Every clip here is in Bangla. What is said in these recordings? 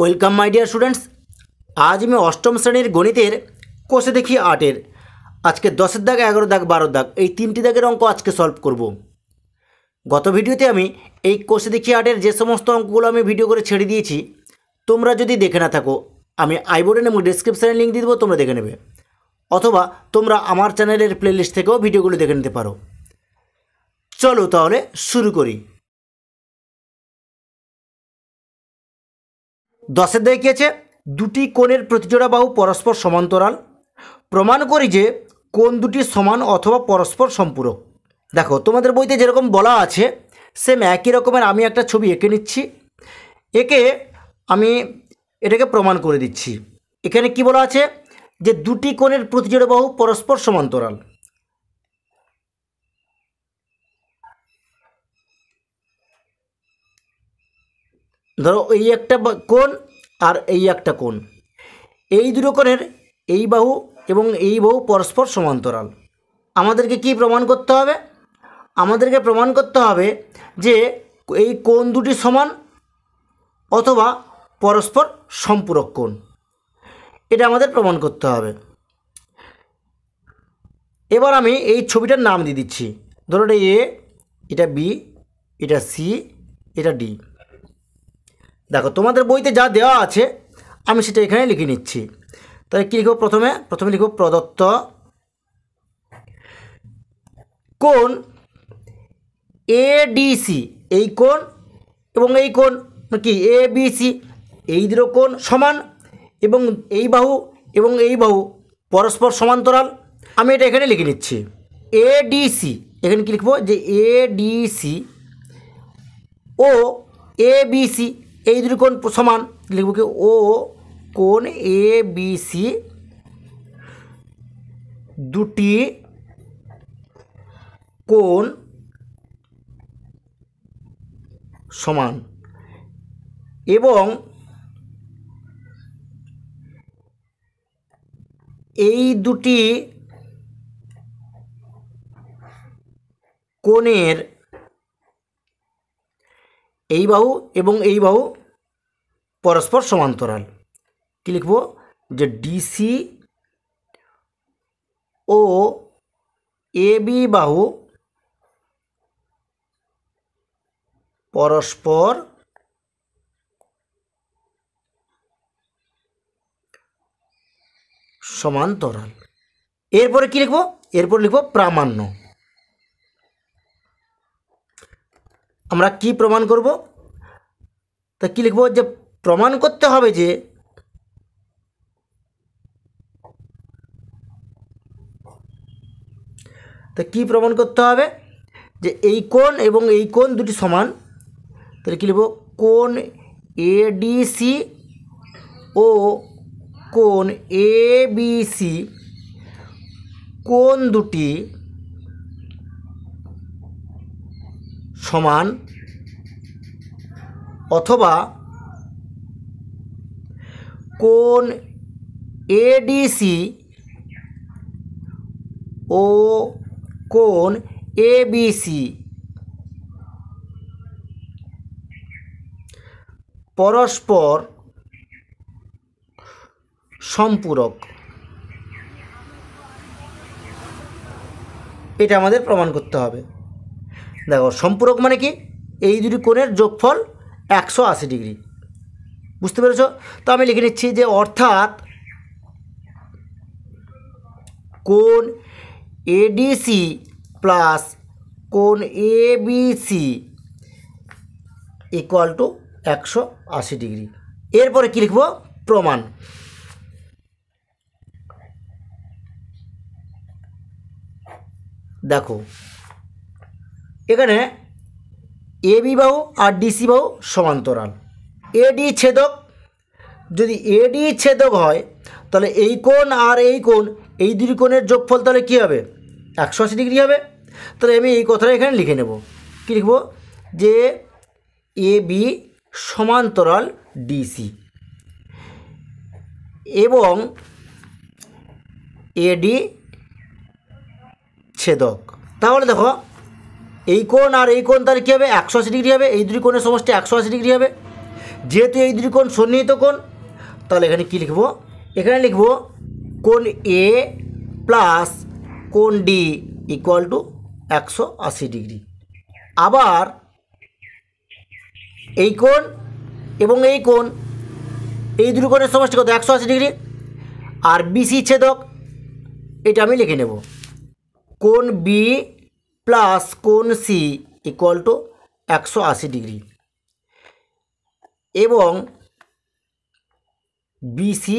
ওয়েলকাম মাই ডিয়ার স্টুডেন্টস আজ আমি অষ্টম শ্রেণীর গণিতের কোষে দেখি আটের আজকে দশের দাগ এগারো দাগ বারো দাগ এই তিনটি দাগের অঙ্ক আজকে সলভ করব গত ভিডিওতে আমি এই কোষে দেখি আটের যে সমস্ত অঙ্কগুলো আমি ভিডিও করে ছেড়ে দিয়েছি তোমরা যদি দেখে না থাকো আমি আইবোর্ডেন এবং ডিসক্রিপশানে লিঙ্ক দিয়ে দেবো তোমরা দেখে নেবে অথবা তোমরা আমার চ্যানেলের প্লেলিস্ট থেকেও ভিডিওগুলো দেখে নিতে পারো চলো তাহলে শুরু করি দশে দেখিয়েছে দুটি কোণের প্রতিজোড়া বাহু পরস্পর সমান্তরাল প্রমাণ করি যে কোন দুটি সমান অথবা পরস্পর সম্পূরক দেখো তোমাদের বইতে যেরকম বলা আছে সেম একই রকমের আমি একটা ছবি এঁকে নিচ্ছি একে আমি এটাকে প্রমাণ করে দিচ্ছি এখানে কি বলা আছে যে দুটি কোণের প্রতিজোড়া বাহু পরস্পর সমান্তরাল ধরো এই একটা কোণ আর এই একটা কোণ এই দুটো কোণের এই বাহু এবং এই বাহু পরস্পর সমান্তরাল আমাদেরকে কি প্রমাণ করতে হবে আমাদেরকে প্রমাণ করতে হবে যে এই কোণ দুটি সমান অথবা পরস্পর সম্পূরক কোণ এটা আমাদের প্রমাণ করতে হবে এবার আমি এই ছবিটার নাম দিয়ে দিচ্ছি ধরো এটা এ এটা বি এটা সি এটা ডি দেখো তোমাদের বইতে যা দেওয়া আছে আমি সেটা এখানে লিখে নিচ্ছি তাহলে কী লিখব প্রথমে প্রথমে লিখব প্রদত্ত কোন এডিসি এই কোন এবং এই কোন মানে কি এ বি সি এই দুটো কোন সমান এবং এই বাহু এবং এই বাহু পরস্পর সমান্তরাল আমি এটা এখানে লিখে নিচ্ছি এডিসি এখানে কী লিখব যে এডিসি ও এবিসি এই দুটি কোণ সমান লিখব কি ও কোণ এ বি সি দুটি কোণ সমান এবং এই দুটি কোণের এই বাহু এবং এই বাহু পরস্পর সমান্তরাল কী লিখব যে ডিসি ও এ বি বাহু পরস্পর সমান্তরাল এরপরে কী লিখব এরপর লিখব প্রামাণ্য আমরা কি প্রমাণ করব তা কী লিখব যে প্রমাণ করতে হবে যে তা কী প্রমাণ করতে হবে যে এই কোণ এবং এই কোণ দুটি সমান তাহলে কী লিখব কোণ এডিসি ও কোন বি সি কোন দুটি সমান অথবা কোন এডিসি ও কোন এবিসি পরস্পর সম্পূরক এটা আমাদের প্রমাণ করতে হবে দেখো সম্পূরক মানে কি এই দুটি কোণের যোগফল একশো আশি ডিগ্রি বুঝতে পেরেছ তো আমি লিখে নিচ্ছি যে অর্থাৎ কোন এডিসি প্লাস কোন এবিসি ইকুয়াল টু একশো আশি ডিগ্রি এরপরে কী লিখব প্রমাণ দেখো এখানে এ বি বাহু আর সি বাহু সমান্তরাল এডি ছেদক যদি এডি ছেদক হয় তাহলে এই কোণ আর এই কোণ এই দুই কোণের যোগফল তাহলে কী হবে একশো আশি ডিগ্রি হবে তাহলে আমি এই কথাটা এখানে লিখে নেব কী লিখব যে এ বি সমান্তরাল ডিসি এবং এডি ছেদক তাহলে দেখো এই কোণ আর এই কোণ তাহলে কী হবে একশো আশি ডিগ্রি হবে এই দুই কোণের সমষ্টি একশো আশি ডিগ্রি হবে যেহেতু এই দুই কোণ সন্নিহিত কোণ তাহলে এখানে কী লিখব এখানে লিখব কোণ এ প্লাস কোণ ডি ইকুয়াল টু একশো আশি ডিগ্রি আবার এই কোণ এবং এই কোণ এই দুই কোণের সমষ্টি কত একশো আশি ডিগ্রি আর বিসি ছেদক এটা আমি লিখে নেব কোণ বি প্লাস কোন সি ইকুয়াল টু একশো আশি ডিগ্রি এবং বিসি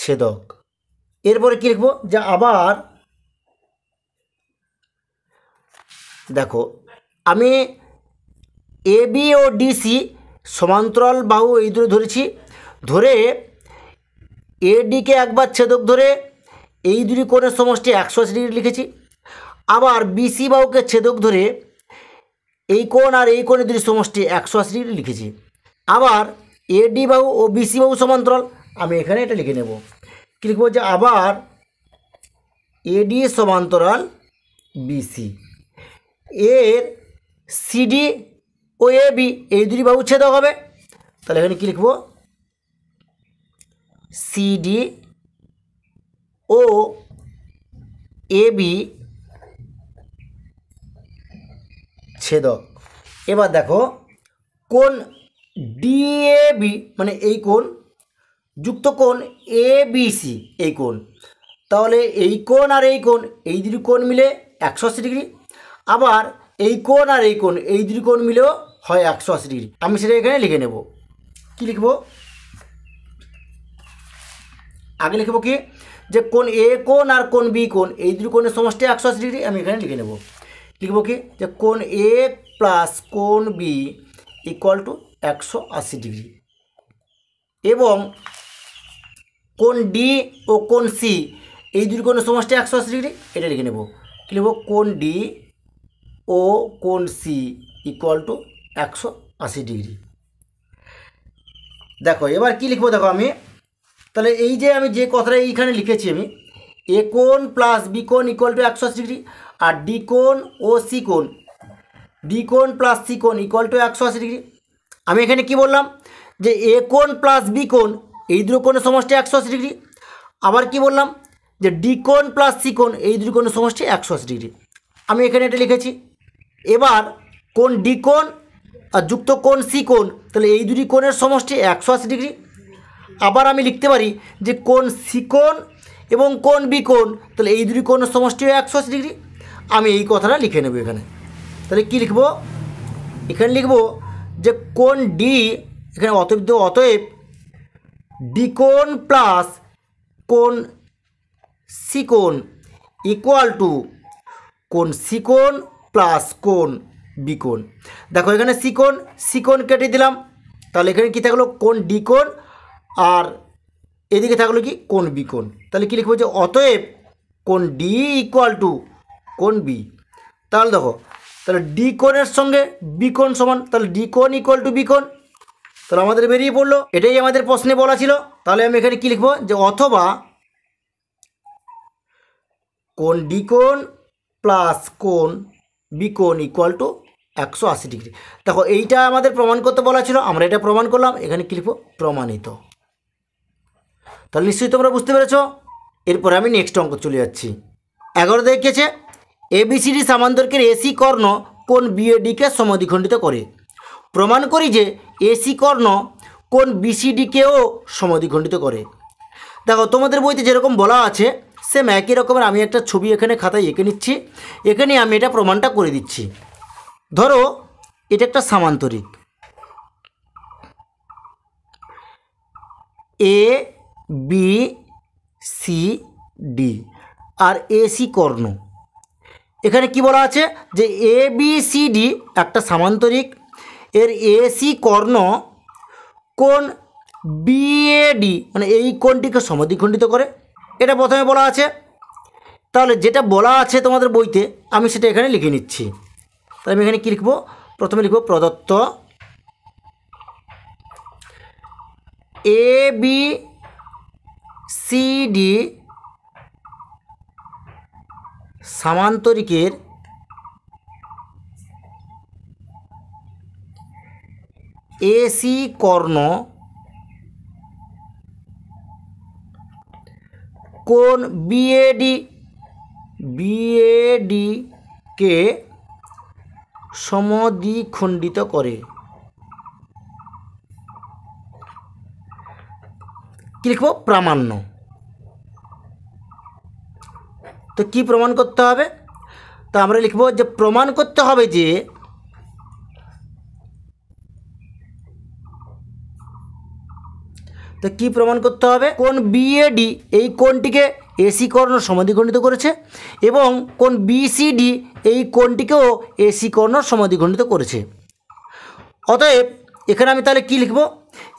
ছেদক এরপরে কী লিখব যা আবার দেখো আমি এ বি ও ডিসি সমান্তরাল বাহু এই দূরে ধরেছি ধরে এডিকে একবার ছেদক ধরে এই দুটি কোণের সমষ্টি একশো আশি ডিগ্রি লিখেছি আবার বিসি বাহুকে ছেদক ধরে এই কোণ আর এই কোণের দুটি সমষ্টি একশো আশি ডিগ্রি লিখেছি আবার এডি বাহু ও বিসি বাহু সমান্তরাল আমি এখানে এটা লিখে নেব কী লিখব যে আবার এডি সমান্তরাল বিসি এর সিডি ও এ বি এই দুটি বাহু ছেদক হবে তাহলে এখানে কী লিখব সিডি ও এ বি ছেদক এবার দেখো কোন ডিএবি মানে এই কোন যুক্ত কোন এ সি এই কোন তাহলে এই কোন আর এই কোন এই দুটি কোন মিলে একশো আশি ডিগ্রি আবার এই কোন আর এই কোন এই দুটি কোন মিলেও হয় একশো আশি ডিগ্রি আমি সেটা এখানে লিখে নেব কি লিখব আগে লিখবো কি যে কোন এ কোন আর কোন বি কোন এই দুটি কোণের সমস্ত একশো আশি ডিগ্রি আমি এখানে লিখে নেব লিখব কি যে কোন এ প্লাস কোন বি ইকুয়াল টু একশো আশি ডিগ্রি এবং কোন ডি ও কোন সি এই দুই কোনো সমস্ত একশো আশি ডিগ্রি এটা লিখে নেব কী লিখব কোন ডি ও কোন সি ইকুয়াল টু একশো আশি ডিগ্রি দেখো এবার কি লিখবো দেখো আমি তাহলে এই যে আমি যে কথাটা এইখানে লিখেছি আমি এ কোন প্লাস বি কোন ইকুয়াল টু একশো আশি ডিগ্রি আর ডি ও সি কোণ প্লাস সিকোন কোণ ইকুয়াল টু একশো আশি ডিগ্রি আমি এখানে কি বললাম যে এ কোন প্লাস বি এই দুটো কোণের সমষ্টি একশো আশি ডিগ্রি আবার কি বললাম যে ডি প্লাস সি এই দুটো কোণের সমষ্টি একশো আশি ডিগ্রি আমি এখানে এটা লিখেছি এবার কোন ডি আর যুক্ত কোন সি তাহলে এই দুটি কোণের সমষ্টি একশো আশি ডিগ্রি আবার আমি লিখতে পারি যে কোন সি এবং কোন বিকোণ তাহলে এই দুটি কোণের সমষ্টিও একশো আশি ডিগ্রি আমি এই কথাটা লিখে নেব এখানে তাহলে কী লিখব এখানে লিখব যে কোন ডি এখানে অতএব অতএব ডি প্লাস কোন সিকোণ ইকুয়াল টু কোন সিকোন প্লাস কোন বিকোণ দেখো এখানে সিকোণ সিকোন কেটে দিলাম তাহলে এখানে কী থাকলো কোন ডিকোণ আর এদিকে থাকলো কি কোন বিকোণ তাহলে কী লিখবো যে অতএব কোন ডি ইকুয়াল টু কোন বি তাহলে দেখো তাহলে ডি কোনের সঙ্গে বি সমান তাহলে ডি কোন ইকুয়াল টু বি তাহলে আমাদের বেরিয়ে পড়লো এটাই আমাদের প্রশ্নে বলা ছিল তাহলে আমি এখানে কী লিখবো যে অথবা কোন ডি কোন প্লাস কোন বি কোণ ইকুয়াল টু একশো আশি ডিগ্রি দেখো এইটা আমাদের প্রমাণ করতে বলা ছিল আমরা এটা প্রমাণ করলাম এখানে কী লিখবো প্রমাণিত তাহলে নিশ্চয়ই তোমরা বুঝতে পেরেছ এরপরে আমি নেক্সট অঙ্ক চলে যাচ্ছি এগারো দেখেছে এবিসিডি সামান্তরকের এসি কর্ণ কোন বিএডিকে সমদ্বিখণ্ডিত করে প্রমাণ করি যে এসি কর্ণ কোন বিসিডিকেও সমদ্বিখণ্ডিত করে দেখো তোমাদের বইতে যেরকম বলা আছে সেম একই রকমের আমি একটা ছবি এখানে খাতায় এঁকে নিচ্ছি এখানে আমি এটা প্রমাণটা করে দিচ্ছি ধরো এটা একটা সামান্তরিক এ বি সি ডি আর এসি কর্ণ এখানে কি বলা আছে যে এ বি সি ডি একটা সামান্তরিক এর এ সি কর্ণ কোন বিএডি মানে এই কোনটিকে সমাধিখণ্ডিত করে এটা প্রথমে বলা আছে তাহলে যেটা বলা আছে তোমাদের বইতে আমি সেটা এখানে লিখে নিচ্ছি তাহলে আমি এখানে কী লিখবো প্রথমে লিখব প্রদত্ত এ বি সি ডি সামান্তরিকের এসি কর্ণ কোন বিএডি বিএডিকে সমদ্বিখণ্ডিত করে কি লিখব প্রামাণ্য তো কি প্রমাণ করতে হবে তো আমরা লিখব যে প্রমাণ করতে হবে যে তো কি প্রমাণ করতে হবে কোন বিএডি এই কোনটিকে এসি কর্ণ সমাধিখণ্ডিত করেছে এবং কোন বিসিডি এই কোনটিকেও এসি কর্ণ সমাধিখণ্ডিত করেছে অতএব এখানে আমি তাহলে কি লিখব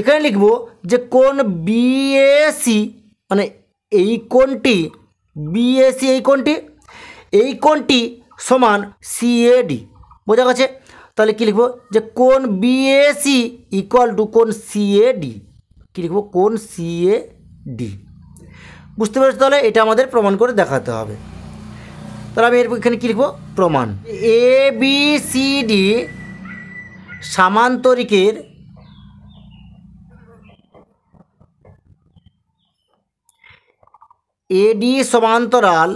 এখানে লিখব যে কোন বিএসি মানে এই কোনটি বিএসি এই কোনটি এই কোনটি সমান সিএডি বোঝা গেছে তাহলে কী লিখব যে কোন বিএসি ইকুয়াল টু কোন সিএডি কী লিখব কোন সিএডি বুঝতে পেরেছি তাহলে এটা আমাদের প্রমাণ করে দেখাতে হবে তাহলে আমি এর এখানে কী লিখব প্রমাণ এ বি সি ডি সামান্তরিকের এডি সমান্তরাল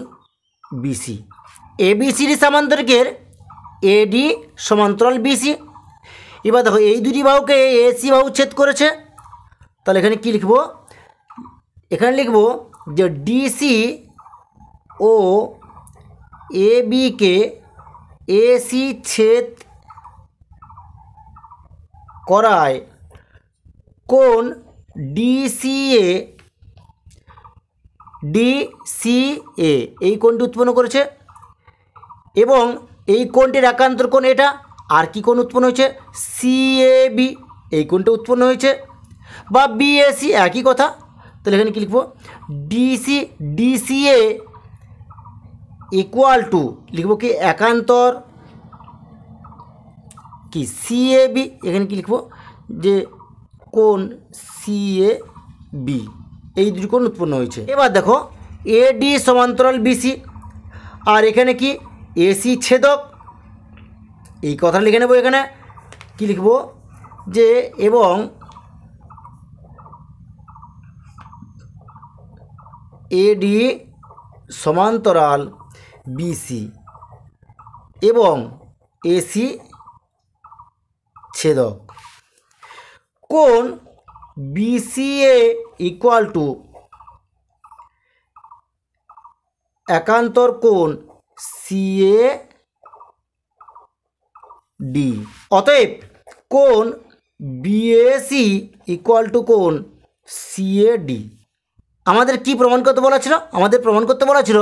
বিসি এবিসিডি সামান্তরিকের এডি সমান্তরাল বিসি এবার দেখো এই দুটি বাহুকে এসি বাহু ছেদ করেছে তাহলে এখানে কী লিখব এখানে লিখব যে ডিসি ও এ বিকে এসি ছেদ করায় কোন ডিসিএ ডি সি এ এই কোণটি উৎপন্ন করেছে এবং এই কোণটির একান্তর কোণ এটা আর কি কোণ উৎপন্ন হয়েছে সি এ বি এই কোণটা উৎপন্ন হয়েছে বা বিএসি একই কথা তাহলে এখানে কী লিখবো ডিসি ডিসিএ ইকুয়াল টু লিখবো কি একান্তর কি সিএবি এখানে কি লিখবো যে কোন এ বি এই ত্রিকোণ উৎপন্ন হয়েছে এবার দেখো এডি সমান্তরাল বিসি আর এখানে কি এসি ছেদক এই কথা লিখে নেব এখানে কি লিখব যে এবং এডি সমান্তরাল বিসি এবং এসি ছেদক কোন বিসিএ ইকুয়াল টু একান্তর কোণ সিএ ডি অতএব কোণ বিএসি ইকুয়াল টু কোণ সিএ ডি আমাদের কি প্রমাণ করতে বলা ছিল আমাদের প্রমাণ করতে বলা ছিল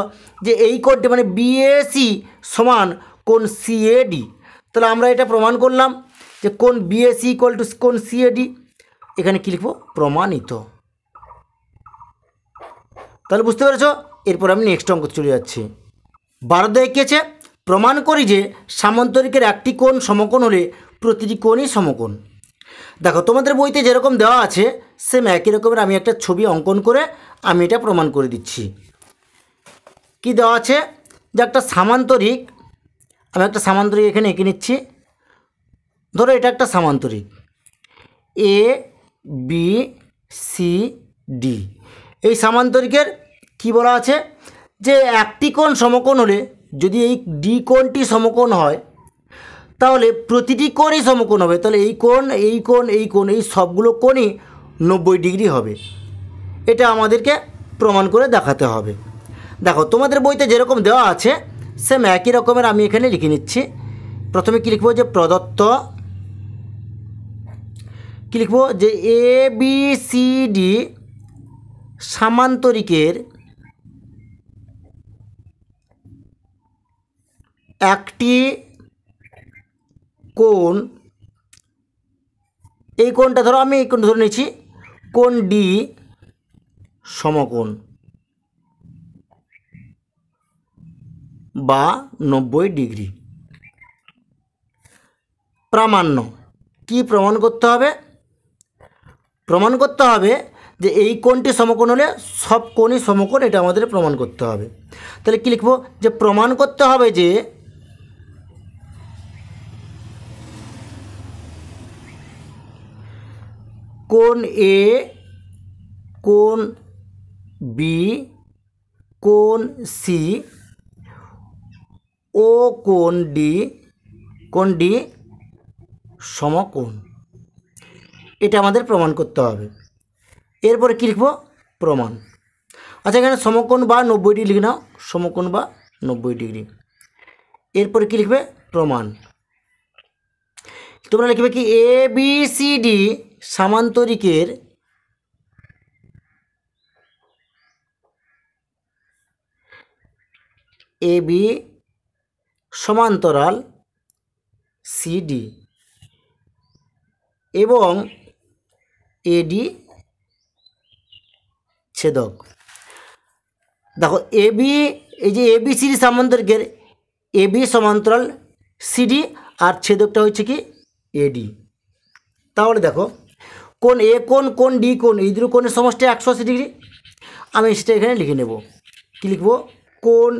যে এই কোণটি মানে বিএসি সমান কোন কোণ ডি তাহলে আমরা এটা প্রমাণ করলাম যে কোন বিএসি ইকুয়াল টু কোন ডি এখানে কী লিখব প্রমাণিত তাহলে বুঝতে পেরেছ এরপর আমি নেক্সট অঙ্ক চলে যাচ্ছি বারোদে এঁকেছে প্রমাণ করি যে সামান্তরিকের একটি কোণ সমকোণ হলে প্রতিটি কোণই সমকোণ দেখো তোমাদের বইতে যেরকম দেওয়া আছে সেম একই রকমের আমি একটা ছবি অঙ্কন করে আমি এটা প্রমাণ করে দিচ্ছি কি দেওয়া আছে যে একটা সামান্তরিক আমি একটা সামান্তরিক এখানে এঁকে নিচ্ছি ধরো এটা একটা সামান্তরিক এ বি সি ডি এই সামান্তরিকের কি বলা আছে যে একটি কোণ সমকোণ হলে যদি এই ডি কোণটি সমকোণ হয় তাহলে প্রতিটি কোণই সমকোণ হবে তাহলে এই কোণ এই কোণ এই কোণ এই সবগুলো কোণই নব্বই ডিগ্রি হবে এটা আমাদেরকে প্রমাণ করে দেখাতে হবে দেখো তোমাদের বইতে যেরকম দেওয়া আছে সেম একই রকমের আমি এখানে লিখে নিচ্ছি প্রথমে কী লিখবো যে প্রদত্ত কী লিখবো যে এ বি সি ডি সামান্তরিকের একটি কোণ এই কোণটা ধরো আমি এই কোণটা ধরে নিচ্ছি কোণ ডি সমকোণ বা নব্বই ডিগ্রি প্রামাণ্য কি প্রমাণ করতে হবে প্রমাণ করতে হবে যে এই কোণটি সমকোণ হলে সব কোণই সমকোণ এটা আমাদের প্রমাণ করতে হবে তাহলে কী লিখব যে প্রমাণ করতে হবে যে কোন এ কোন বি কোন সি ও কোন ডি কোন ডি সমকোণ এটা আমাদের প্রমাণ করতে হবে এরপরে কী লিখব প্রমাণ আচ্ছা এখানে সমকোণ বা নব্বই ডিগ্রি লিখে নাও সমকোণ বা নব্বই ডিগ্রি এরপরে কী লিখবে প্রমাণ তোমরা লিখবে কি এ বি সি ডি সামান্তরিকের এ বি সমান্তরাল সিডি এবং এডি ছেদক দেখো এ বি এই যে এ বি সিডি সামান্তরিকের এ বি সমান্তরাল সিডি আর ছেদকটা হচ্ছে কি এডি তাহলে দেখো কোন এ কোন কোন ডি কোন এই দুটো কোনের সমষ্টি একশো আশি ডিগ্রি আমি সেটা এখানে লিখে নেব কী লিখব কোন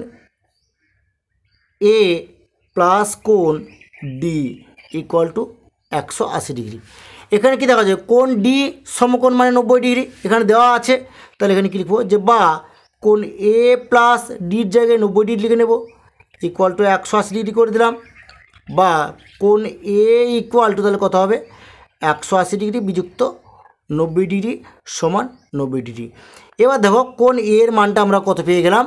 এ প্লাস কোন ডি ইকুয়াল টু একশো আশি ডিগ্রি এখানে কি দেখা যায় কোন ডি সমকোণ মানে নব্বই ডিগ্রি এখানে দেওয়া আছে তাহলে এখানে কী লিখবো যে বা কোন এ প্লাস ডির জায়গায় নব্বই ডিগ্রি লিখে নেব ইকুয়াল টু একশো আশি ডিগ্রি করে দিলাম বা কোন এ ইকুয়াল টু তাহলে কত হবে একশো আশি ডিগ্রি বিযুক্ত নব্বই ডিগ্রি সমান নব্বই ডিগ্রি এবার দেখো কোন এর মানটা আমরা কত পেয়ে গেলাম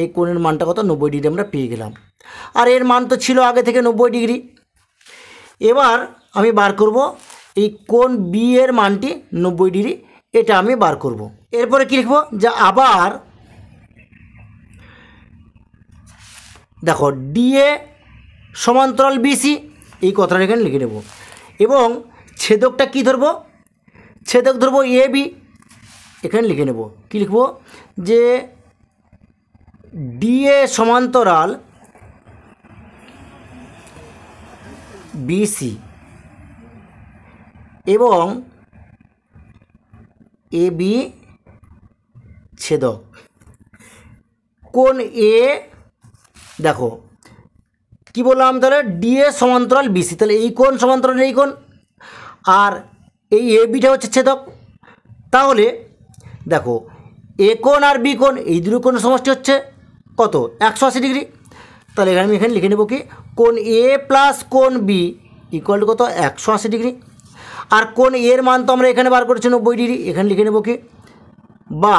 এই কোনের মানটা কত নব্বই ডিগ্রি আমরা পেয়ে গেলাম আর এর মান তো ছিল আগে থেকে নব্বই ডিগ্রি এবার আমি বার করব এই কোন বি এর মানটি নব্বই ডিগ্রি এটা আমি বার করব এরপরে কী লিখব যে আবার দেখো ডিএ সমান্তরাল বিসি এই কথাটা এখানে লিখে নেব এবং ছেদকটা কি ধরবো ছেদক ধরবো এ বি এখানে লিখে নেব কি লিখব যে ডিএ সমান্তরাল বিসি এবং এ বি ছেদক কোন এ দেখো কি বললাম তাহলে ডি এ সমান্তরাল বিসি তাহলে এই কোন সমান্তরাল এই কোন আর এই এ বিটা হচ্ছে ছেদক তাহলে দেখো এ কোন আর বি কোন এই দুটো কোন সমষ্টি হচ্ছে কত একশো আশি ডিগ্রি তাহলে এখানে আমি এখানে লিখে নেব কি কোন এ প্লাস কোন বি ইকুয়াল টু কত একশো আশি ডিগ্রি আর কোন এর মান তো আমরা এখানে বার করেছি নব্বই ডিগ্রি এখানে লিখে নেব কি বা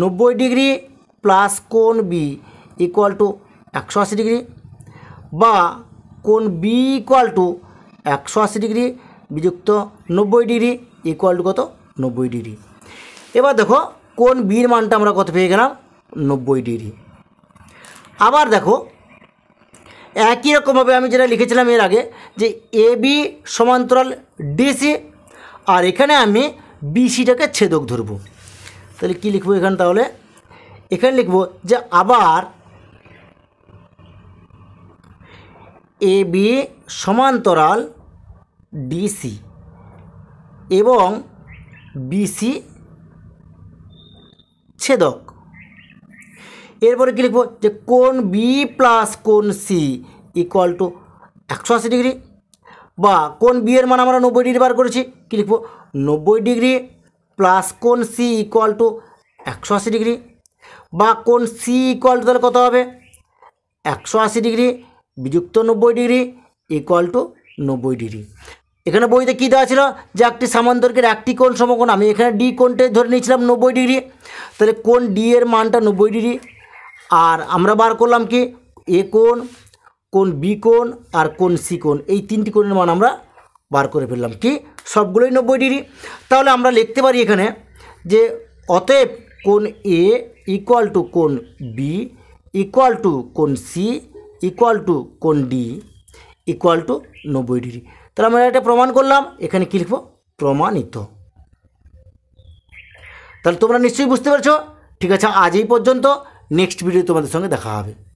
নব্বই ডিগ্রি প্লাস কোন বি ইকুয়াল টু একশো আশি ডিগ্রি বা কোন বি ইকুয়াল টু একশো আশি ডিগ্রি বিযুক্ত নব্বই ডিগ্রি ইকুয়াল টু কত নব্বই ডিগ্রি এবার দেখো কোন বির মানটা আমরা কত পেয়ে গেলাম নব্বই ডিগ্রি আবার দেখো একই রকমভাবে আমি যেটা লিখেছিলাম এর আগে যে এ বি সমান্তরাল ডিসি আর এখানে আমি বিসিটাকে ছেদক ধরবো তাহলে কি লিখবো এখানে তাহলে এখানে লিখবো যে আবার এ বি সমান্তরাল ডিসি এবং বিসি ছেদক এরপরে কী লিখব যে কোন বি প্লাস কোন সি ইকুয়াল টু একশো আশি ডিগ্রি বা কোন বি এর মান আমরা নব্বই ডিগ্রি বার করেছি কী লিখব নব্বই ডিগ্রি প্লাস কোন সি ইকুয়াল টু একশো আশি ডিগ্রি বা কোন সি ইকুয়াল টু তাহলে কত হবে একশো আশি ডিগ্রি বিযুক্ত নব্বই ডিগ্রি ইকুয়াল টু নব্বই ডিগ্রি এখানে বইতে কী দেওয়া ছিল যে একটি সামান্তরিকের একটি কোণ সমকোণ আমি এখানে ডি কোণটাই ধরে নিয়েছিলাম নব্বই ডিগ্রি তাহলে কোন ডি এর মানটা নব্বই ডিগ্রি আর আমরা বার করলাম কি এ কোণ কোন বি কোণ আর কোন সি কোণ এই তিনটি কোণের মান আমরা বার করে ফেললাম কি সবগুলোই নব্বই ডিগ্রি তাহলে আমরা লিখতে পারি এখানে যে অতএব কোন এ ইকুয়াল টু কোন বি ইকুয়াল টু কোন সি ইকুয়াল টু কোন ডি ইকুয়াল টু নব্বই ডিগ্রি তাহলে আমরা এটা প্রমাণ করলাম এখানে কী লিখব প্রমাণিত তাহলে তোমরা নিশ্চয়ই বুঝতে পারছো ঠিক আছে আজ এই পর্যন্ত নেক্সট ভিডিও তোমাদের সঙ্গে দেখা হবে